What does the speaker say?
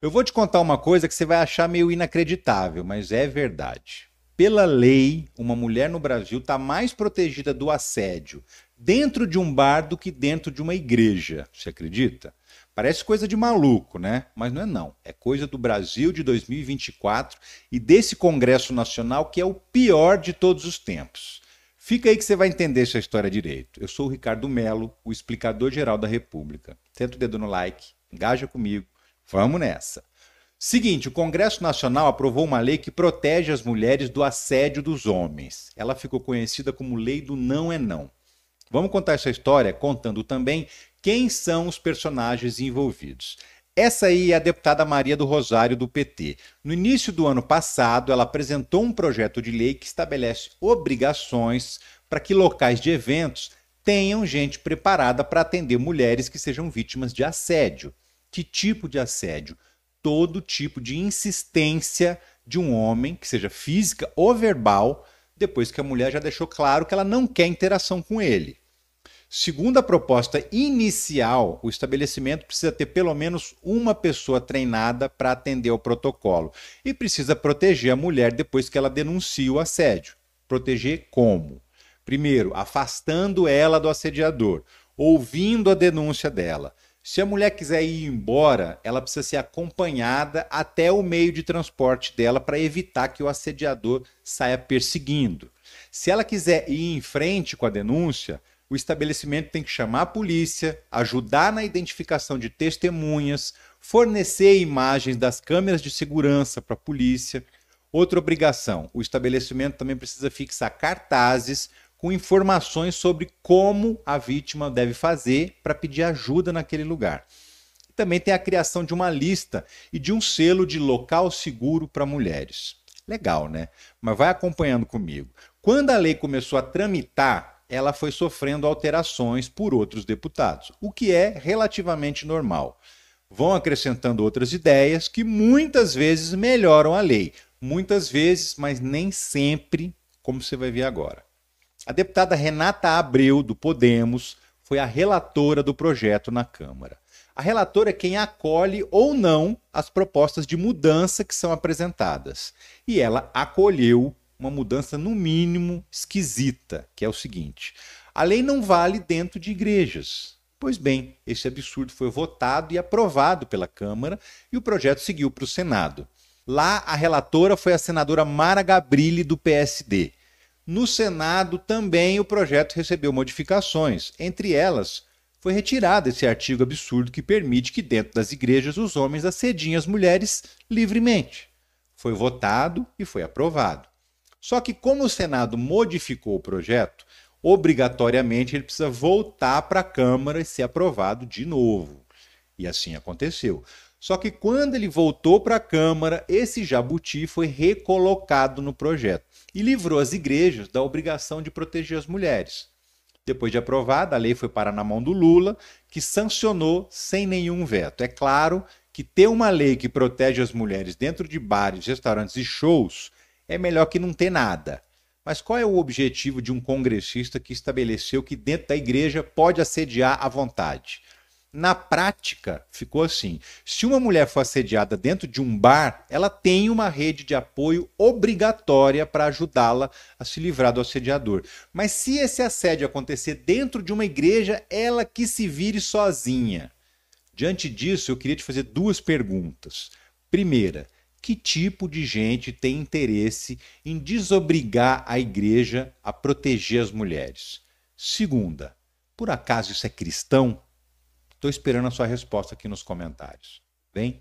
Eu vou te contar uma coisa que você vai achar meio inacreditável, mas é verdade. Pela lei, uma mulher no Brasil está mais protegida do assédio dentro de um bar do que dentro de uma igreja. Você acredita? Parece coisa de maluco, né? Mas não é não. É coisa do Brasil de 2024 e desse Congresso Nacional que é o pior de todos os tempos. Fica aí que você vai entender essa história direito. Eu sou o Ricardo Melo, o explicador geral da República. Tenta o dedo no like, engaja comigo Vamos nessa. Seguinte, o Congresso Nacional aprovou uma lei que protege as mulheres do assédio dos homens. Ela ficou conhecida como Lei do Não é Não. Vamos contar essa história contando também quem são os personagens envolvidos. Essa aí é a deputada Maria do Rosário, do PT. No início do ano passado, ela apresentou um projeto de lei que estabelece obrigações para que locais de eventos tenham gente preparada para atender mulheres que sejam vítimas de assédio. Que tipo de assédio? Todo tipo de insistência de um homem, que seja física ou verbal, depois que a mulher já deixou claro que ela não quer interação com ele. Segundo a proposta inicial, o estabelecimento precisa ter pelo menos uma pessoa treinada para atender ao protocolo e precisa proteger a mulher depois que ela denuncia o assédio. Proteger como? Primeiro, afastando ela do assediador, ouvindo a denúncia dela. Se a mulher quiser ir embora, ela precisa ser acompanhada até o meio de transporte dela para evitar que o assediador saia perseguindo. Se ela quiser ir em frente com a denúncia, o estabelecimento tem que chamar a polícia, ajudar na identificação de testemunhas, fornecer imagens das câmeras de segurança para a polícia. Outra obrigação: o estabelecimento também precisa fixar cartazes com informações sobre como a vítima deve fazer para pedir ajuda naquele lugar. Também tem a criação de uma lista e de um selo de local seguro para mulheres. Legal, né? Mas vai acompanhando comigo. Quando a lei começou a tramitar, ela foi sofrendo alterações por outros deputados, o que é relativamente normal. Vão acrescentando outras ideias que muitas vezes melhoram a lei, muitas vezes, mas nem sempre, como você vai ver agora. A deputada Renata Abreu, do Podemos, foi a relatora do projeto na Câmara. A relatora é quem acolhe ou não as propostas de mudança que são apresentadas. E ela acolheu uma mudança, no mínimo, esquisita, que é o seguinte: a lei não vale dentro de igrejas. Pois bem, esse absurdo foi votado e aprovado pela Câmara e o projeto seguiu para o Senado. Lá, a relatora foi a senadora Mara Gabrilli, do PSD. No Senado também o projeto recebeu modificações, entre elas foi retirado esse artigo absurdo que permite que dentro das igrejas os homens acedam as mulheres livremente. Foi votado e foi aprovado. Só que como o Senado modificou o projeto, obrigatoriamente ele precisa voltar para a Câmara e ser aprovado de novo. E assim aconteceu. Só que quando ele voltou para a Câmara, esse jabuti foi recolocado no projeto e livrou as igrejas da obrigação de proteger as mulheres. Depois de aprovada, a lei foi parar na mão do Lula, que sancionou sem nenhum veto. É claro que ter uma lei que protege as mulheres dentro de bares, restaurantes e shows é melhor que não ter nada. Mas qual é o objetivo de um congressista que estabeleceu que dentro da igreja pode assediar à vontade? Na prática, ficou assim: se uma mulher for assediada dentro de um bar, ela tem uma rede de apoio obrigatória para ajudá-la a se livrar do assediador. Mas se esse assédio acontecer dentro de uma igreja, ela que se vire sozinha. Diante disso, eu queria te fazer duas perguntas. Primeira, que tipo de gente tem interesse em desobrigar a igreja a proteger as mulheres? Segunda, por acaso isso é cristão? Estou esperando a sua resposta aqui nos comentários. Vem?